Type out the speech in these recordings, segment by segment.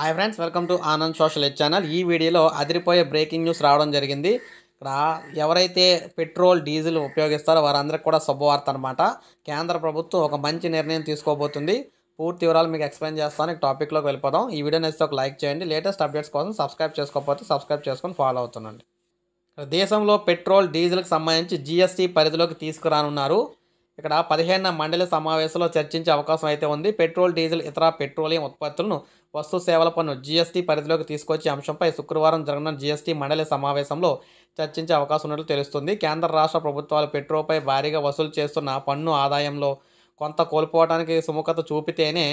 hi friends welcome to Anand social H channel ఈ వీడియోలో అదిరిపోయే బ్రేకింగ్ న్యూస్ రావడం జరిగింది ఇక్కడ ఎవరైతే పెట్రోల్ డీజిల్ ఉపయోగిస్తారో వారందరికీ కూడా శుభవార్త అనమాట కేంద్ర ప్రభుత్వం ఒక మంచి నిర్ణయం తీసుకోబోతుంది పూర్తి వివరాలు మీకు ఎక్స్ప్లెయిన్ చేస్తాను టాపిక్లోకి వెళ్ళిపోదాం ఈ వీడియో నచ్చితే ఒక లైక్ చేయండి లేటెస్ట్ అప్డేట్స్ కోసం సబ్స్క్రైబ్ చేసుకోకపోతే సబ్స్క్రైబ్ చేసుకొని ఫాలో అవుతుండండి దేశంలో పెట్రోల్ డీజిల్కి సంబంధించి జీఎస్టీ పరిధిలోకి తీసుకురానున్నారు ఇక్కడ పదిహేన మండలి సమావేశంలో చర్చించే అవకాశం అయితే ఉంది పెట్రోల్ డీజిల్ ఇతర పెట్రోలియం ఉత్పత్తులను వస్తు సేవల పన్ను జీఎస్టీ పరిధిలోకి తీసుకొచ్చే అంశంపై శుక్రవారం జరగనున్న జీఎస్టీ మండలి సమావేశంలో చర్చించే అవకాశం ఉన్నట్లు తెలుస్తుంది కేంద్ర రాష్ట్ర ప్రభుత్వాలు పెట్రోల్పై భారీగా వసూలు చేస్తున్న పన్ను ఆదాయంలో కొంత కోల్పోవడానికి సుముఖత చూపితేనే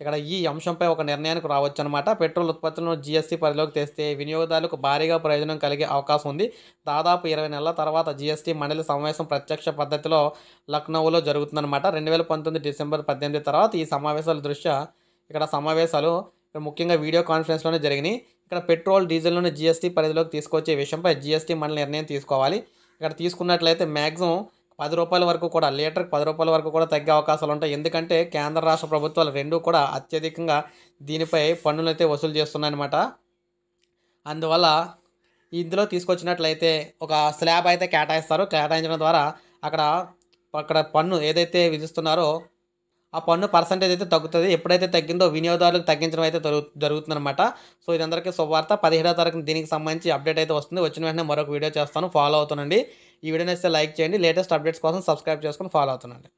ఇక్కడ ఈ అంశంపై ఒక నిర్ణయానికి రావచ్చనమాట పెట్రోల్ ఉత్పత్తులను జీఎస్టీ పరిధిలోకి తెస్తే వినియోగదారులకు భారీగా ప్రయోజనం కలిగే అవకాశం ఉంది దాదాపు ఇరవై నెలల తర్వాత జీఎస్టీ మండలి సమావేశం ప్రత్యక్ష పద్ధతిలో లక్నోలో జరుగుతుందన్నమాట రెండు వేల పంతొమ్మిది డిసెంబర్ పద్దెనిమిది తర్వాత ఈ సమావేశాల దృష్ట్యా ఇక్కడ సమావేశాలు ఇక్కడ ముఖ్యంగా వీడియో కాన్ఫరెన్స్లోనే జరిగినాయి ఇక్కడ పెట్రోల్ డీజిల్లోని జీఎస్టీ పరిధిలోకి తీసుకొచ్చే విషయంపై జీఎస్టీ మండలి నిర్ణయం తీసుకోవాలి ఇక్కడ తీసుకున్నట్లయితే మ్యాక్సిమం పది రూపాయల వరకు కూడా లీటర్కి పది రూపాయల వరకు కూడా తగ్గే అవకాశాలు ఉంటాయి ఎందుకంటే కేంద్ర రాష్ట్ర ప్రభుత్వాలు రెండూ కూడా అత్యధికంగా దీనిపై పన్నులైతే వసూలు చేస్తున్నాయన్నమాట అందువల్ల ఇందులో తీసుకొచ్చినట్లయితే ఒక స్లాబ్ అయితే కేటాయిస్తారు కేటాయించడం ద్వారా అక్కడ అక్కడ పన్ను ఏదైతే విధిస్తున్నారో ఆ పన్ను పర్సంటేజ్ అయితే తగ్గుతుంది ఎప్పుడైతే తగ్గిందో వినియోగదారులకు తగ్గించడం అయితే జరుగుతుందన్నమాట సో ఇది అందరికీ శుభవార్త పదిహేడో తారీఖు దీనికి సంబంధించి అప్డేట్ అయితే వస్తుంది వచ్చిన వెంటనే మరొక వీడియో చేస్తాను ఫాలో అవుతానండి ఈ వీడియో నచ్చితే లైక్ చేయండి లేటెస్ట్ అప్డేట్స్ కోసం సబ్స్క్రైబ్ చేసుకొని ఫాలో అవుతానండి